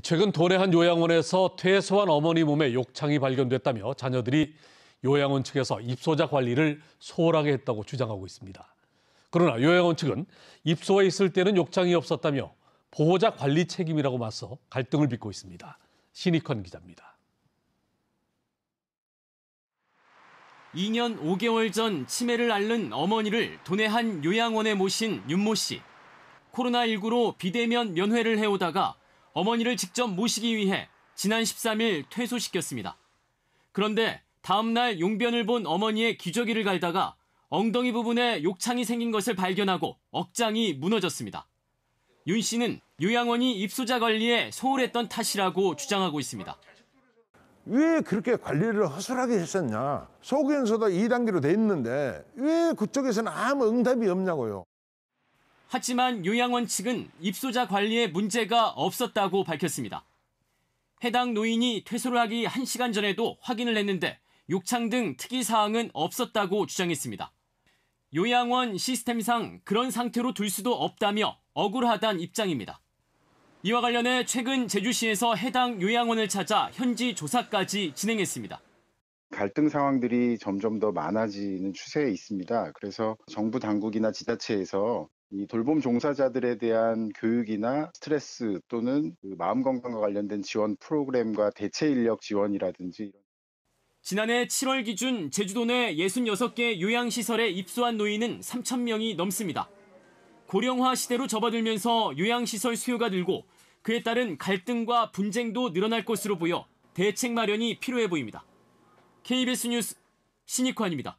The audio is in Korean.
최근 도내 한 요양원에서 퇴소한 어머니 몸에 욕창이 발견됐다며 자녀들이 요양원 측에서 입소자 관리를 소홀하게 했다고 주장하고 있습니다. 그러나 요양원 측은 입소에 있을 때는 욕창이 없었다며 보호자 관리 책임이라고 맞서 갈등을 빚고 있습니다. 신익헌 기자입니다. 2년 5개월 전 치매를 앓는 어머니를 도내 한 요양원에 모신 윤모 씨. 코로나19로 비대면 면회를 해오다가 어머니를 직접 모시기 위해 지난 13일 퇴소시켰습니다. 그런데 다음날 용변을 본 어머니의 기저귀를 갈다가 엉덩이 부분에 욕창이 생긴 것을 발견하고 억장이 무너졌습니다. 윤 씨는 요양원이 입소자 관리에 소홀했던 탓이라고 주장하고 있습니다. 왜 그렇게 관리를 허술하게 했었냐. 소견서도 2단계로 돼 있는데 왜 그쪽에서는 아무 응답이 없냐고요. 하지만 요양원 측은 입소자 관리에 문제가 없었다고 밝혔습니다. 해당 노인이 퇴소를 하기 1시간 전에도 확인을 했는데 욕창 등 특이 사항은 없었다고 주장했습니다. 요양원 시스템상 그런 상태로 둘 수도 없다며 억울하단 입장입니다. 이와 관련해 최근 제주시에서 해당 요양원을 찾아 현지 조사까지 진행했습니다. 갈등 상황들이 점점 더 많아지는 추세에 있습니다. 그래서 정부 당국이나 지자체에서 이 돌봄 종사자들에 대한 교육이나 스트레스 또는 그 마음 건강과 관련된 지원 프로그램과 대체 인력 지원이라든지 이런 지난해 7월 기준 제주도 내 66개 요양시설에 입소한 노인은 3천명이 넘습니다. 고령화 시대로 접어들면서 요양시설 수요가 늘고 그에 따른 갈등과 분쟁도 늘어날 것으로 보여 대책 마련이 필요해 보입니다. KBS 뉴스 신익환입니다.